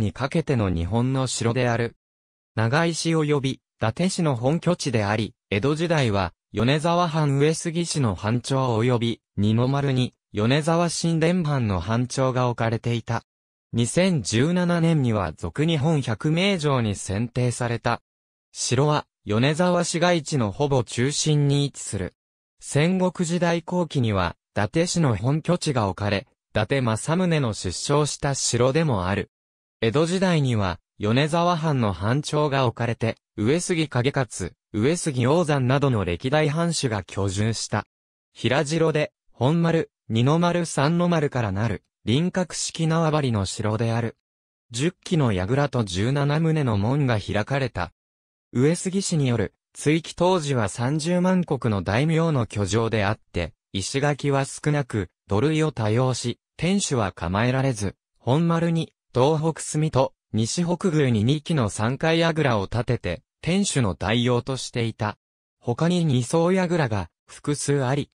にかけての日本の城である。長石を呼び、伊達市の本拠地であり、江戸時代は、米沢藩上杉市の藩長及び、二の丸に、米沢新田藩の藩長が置かれていた。2017年には俗日本百名城に選定された。城は、米沢市街地のほぼ中心に位置する。戦国時代後期には、伊達市の本拠地が置かれ、伊達政宗の出生した城でもある。江戸時代には、米沢藩の藩庁が置かれて、上杉景勝、上杉鷹山などの歴代藩主が居住した。平城で、本丸、二の丸三の丸からなる、輪郭式縄張りの城である。十基の櫓と十七棟の門が開かれた。上杉氏による、追記当時は三十万国の大名の居城であって、石垣は少なく、土塁を多用し、天守は構えられず、本丸に、東北隅と西北宮に2基の3階櫓を建てて、天守の代用としていた。他に2層櫓が複数あり、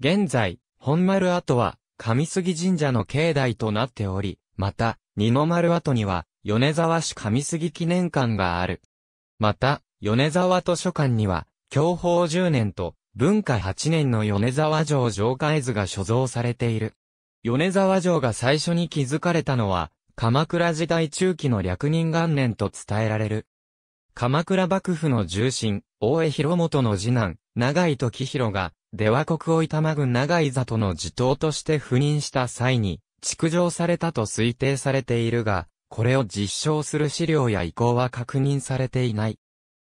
現在、本丸跡は上杉神社の境内となっており、また、二の丸跡には、米沢市上杉記念館がある。また、米沢図書館には、享保10年と文化8年の米沢城城下絵図が所蔵されている。米沢城が最初に築かれたのは、鎌倉時代中期の略人元年と伝えられる。鎌倉幕府の重臣、大江広元の次男、長井時広が、出羽国をたま郡長井里の地頭として赴任した際に、築城されたと推定されているが、これを実証する資料や意向は確認されていない。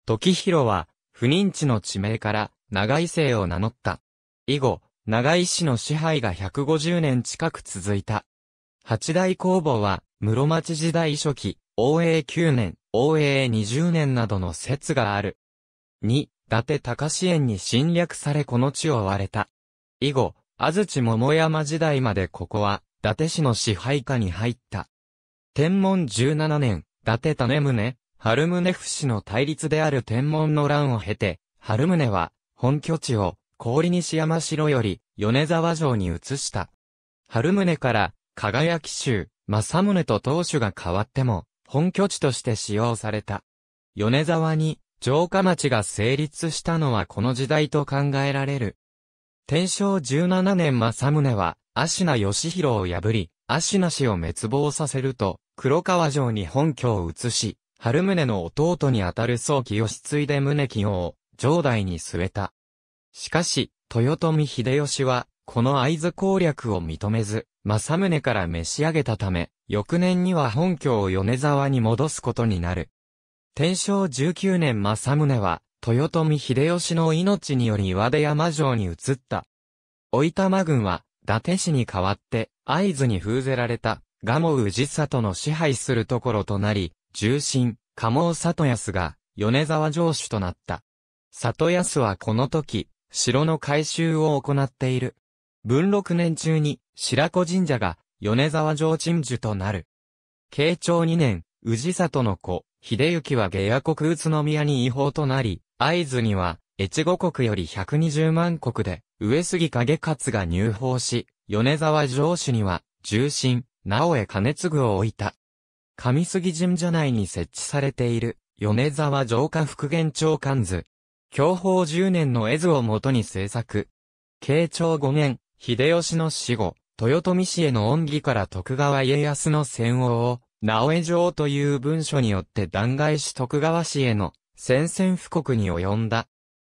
時広は、不認知の地名から、長井姓を名乗った。以後、長井氏の支配が150年近く続いた。八大工房は、室町時代初期、応永9年、応永20年などの説がある。2、伊達高園に侵略されこの地を追われた。以後、安土桃山時代までここは、伊達市の支配下に入った。天文17年、伊達種宗、春宗不死の対立である天文の乱を経て、春宗は、本拠地を、氷西山城より、米沢城に移した。春宗から、輝き州、正宗と当主が変わっても、本拠地として使用された。米沢に、城下町が成立したのはこの時代と考えられる。天正17年正宗は、足名義弘を破り、足名氏を滅亡させると、黒川城に本拠を移し、春宗の弟にあたる早期義継いで宗清を、城代に据えた。しかし、豊臣秀吉は、この合図攻略を認めず、正宗から召し上げたため、翌年には本拠を米沢に戻すことになる。天正19年正宗は、豊臣秀吉の命により岩出山城に移った。お板玉軍は、伊達市に代わって、合図に封ぜられた、賀茂氏里の支配するところとなり、重臣、賀茂里康が、米沢城主となった。里康はこの時、城の改修を行っている。文禄年中に白子神社が米沢城鎮守となる。慶長2年、氏里の子、秀行は下野国宇都宮に違法となり、合図には、越後国より120万国で、上杉景勝が入法し、米沢城主には、重臣、直江兼次を置いた。上杉神社内に設置されている、米沢城下復元長官図。享保10年の絵図をもとに制作。慶長5年、秀吉の死後、豊臣氏への恩義から徳川家康の戦王を、直江城という文書によって弾劾し徳川氏への宣戦布告に及んだ。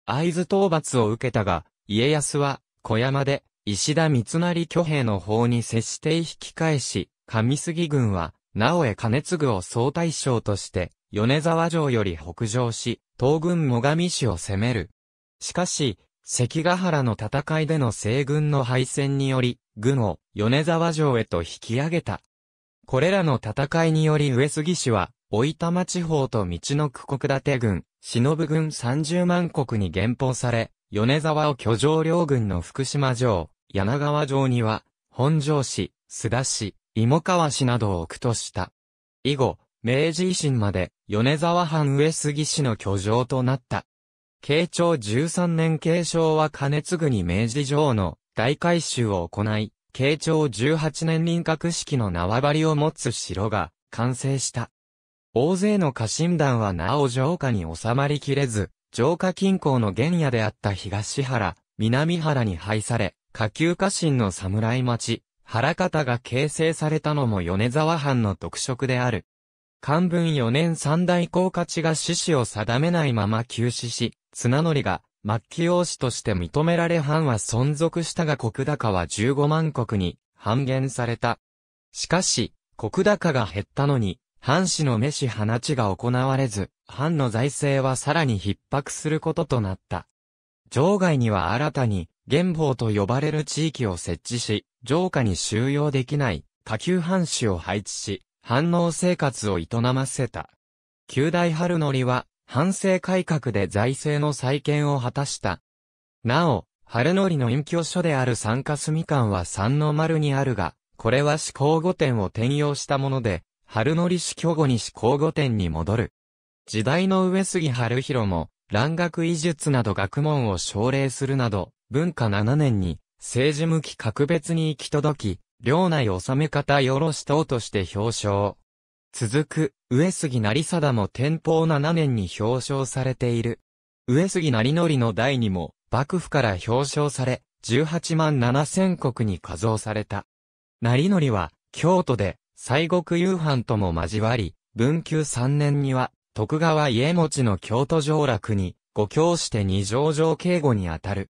会津討伐を受けたが、家康は小山で石田三成挙兵の方に接して引き返し、上杉軍は直江兼継を総大将として米沢城より北上し、東軍最上市を攻める。しかし、関ヶ原の戦いでの西軍の敗戦により、軍を米沢城へと引き上げた。これらの戦いにより上杉氏は、大玉地方と道の区国立軍、忍軍30万国に減俸され、米沢を居城両軍の福島城、柳川城には、本城市、須田市、芋川市などを置くとした。以後、明治維新まで、米沢藩上杉氏の居城となった。慶長13年慶長は金継ぐに明治城の大改修を行い、慶長18年輪郭式の縄張りを持つ城が完成した。大勢の家臣団はなお城下に収まりきれず、城下近郊の原野であった東原、南原に配され、下級家臣の侍町、原方が形成されたのも米沢藩の特色である。漢文4年三大公家地が死死を定めないまま休止し、綱則が末期王子として認められ藩は存続したが国高は15万国に半減された。しかし、国高が減ったのに、藩士の飯放ちが行われず、藩の財政はさらに逼迫することとなった。城外には新たに、元宝と呼ばれる地域を設置し、城下に収容できない下級藩士を配置し、反応生活を営ませた。九大春則は、反省改革で財政の再建を果たした。なお、春則の隠居所である三住館は三の丸にあるが、これは思考御殿を転用したもので、春則死去後に思考御殿に戻る。時代の上杉春弘も、蘭学医術など学問を奨励するなど、文化7年に、政治向き格別に行き届き、領内治め方よろし等として表彰。続く、上杉成貞も天保7年に表彰されている。上杉成則の代にも、幕府から表彰され、18万7千国に加増された。成則は、京都で、西国夕飯とも交わり、文久3年には、徳川家持の京都上洛に、御教して二条城警護にあたる。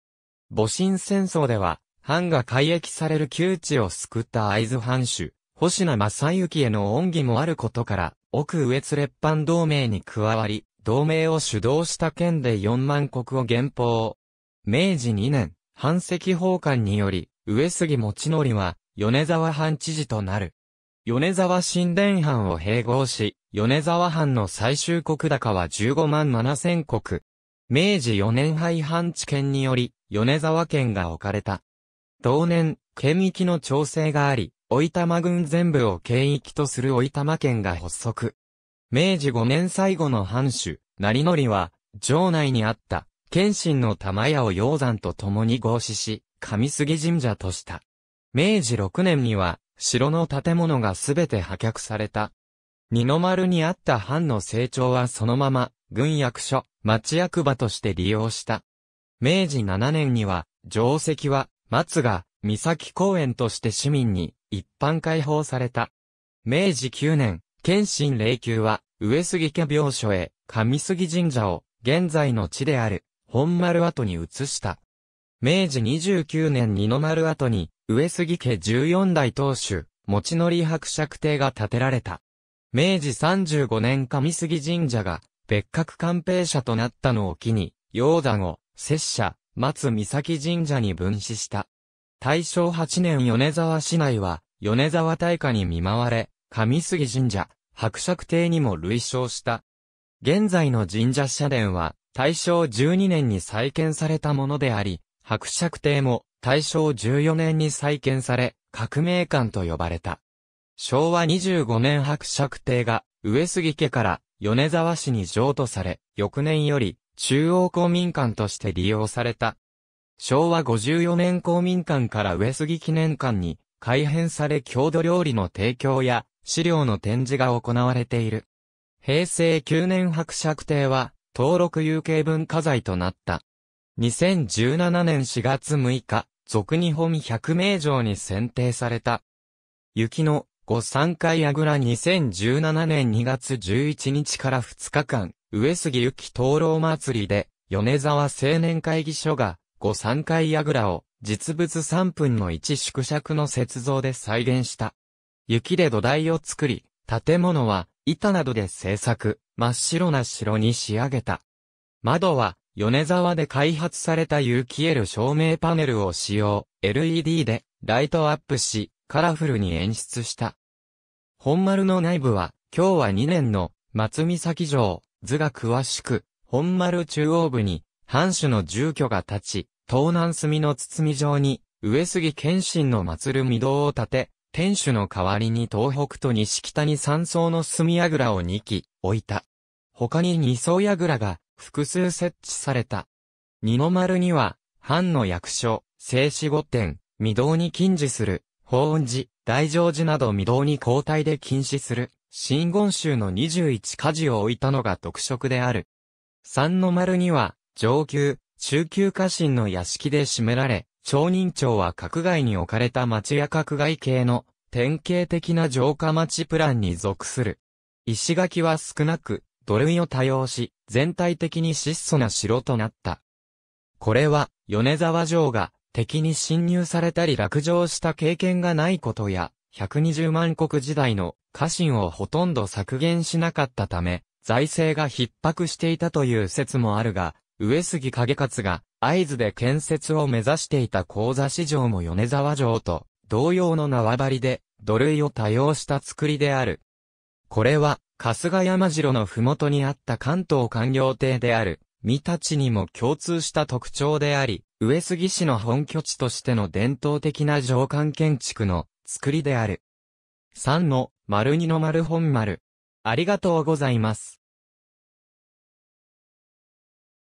戊辰戦争では、藩が改易される窮地を救った合津藩主、星名正幸への恩義もあることから、奥上津列藩同盟に加わり、同盟を主導した県で4万国を減報。明治2年、藩籍奉還により、上杉持則は、米沢藩知事となる。米沢新田藩を併合し、米沢藩の最終国高は15万7千国。明治4年廃藩置県により、米沢県が置かれた。同年、県域の調整があり、大玉郡全部を県域とする大玉県が発足。明治5年最後の藩主、成則は、城内にあった、謙信の玉屋を鷹山と共に合祀し、上杉神社とした。明治6年には、城の建物がすべて破却された。二の丸にあった藩の成長はそのまま、軍役所、町役場として利用した。明治7年には、定石は、松が、三崎公園として市民に一般開放された。明治9年、謙信霊宮は、上杉家病所へ、上杉神社を、現在の地である、本丸跡に移した。明治29年二の丸跡に、上杉家14代当主、持ち乗り伯爵邸が建てられた。明治35年上杉神社が、別格官兵舎となったのを機に、溶団を、拙者、松岬神社に分祀した。大正8年米沢市内は、米沢大火に見舞われ、上杉神社、伯爵邸にも類称した。現在の神社社殿は、大正12年に再建されたものであり、伯爵邸も大正14年に再建され、革命館と呼ばれた。昭和25年伯爵邸が、上杉家から米沢市に譲渡され、翌年より中央公民館として利用された。昭和54年公民館から上杉記念館に改編され郷土料理の提供や資料の展示が行われている。平成9年白尺邸は登録有形文化財となった。2017年4月6日、俗日本百名城に選定された。雪の御三階櫓2017年2月11日から2日間、上杉行き灯籠祭りで、米沢青年会議所が、御三階櫓を、実物3分の1縮尺の雪像で再現した。雪で土台を作り、建物は、板などで製作、真っ白な城に仕上げた。窓は、米沢で開発された有機 L 照明パネルを使用、LED でライトアップし、カラフルに演出した。本丸の内部は、今日は2年の松岬城、図が詳しく、本丸中央部に、藩主の住居が立ち、東南隅の包み状に、上杉謙信の祭る御堂を建て、天守の代わりに東北と西北に三層の隅櫓を2基置いた。他に二層櫓が複数設置された。二の丸には、藩の役所、静止御殿、御堂に禁止する、法恩寺、大乗寺など御堂に交代で禁止する、真言宗の21家事を置いたのが特色である。三の丸には、上級、中級家臣の屋敷で占められ、町人町は閣外に置かれた町や閣外系の典型的な城下町プランに属する。石垣は少なく、土塁を多用し、全体的に質素な城となった。これは、米沢城が敵に侵入されたり落城した経験がないことや、120万国時代の家臣をほとんど削減しなかったため、財政が逼迫していたという説もあるが、上杉景勝が合図で建設を目指していた講座市場も米沢城と同様の縄張りで土塁を多用した作りである。これは春日山城の麓にあった関東官僚邸である三立ちにも共通した特徴であり、上杉氏の本拠地としての伝統的な城間建築の作りである。3の、丸2の丸本丸。ありがとうございます。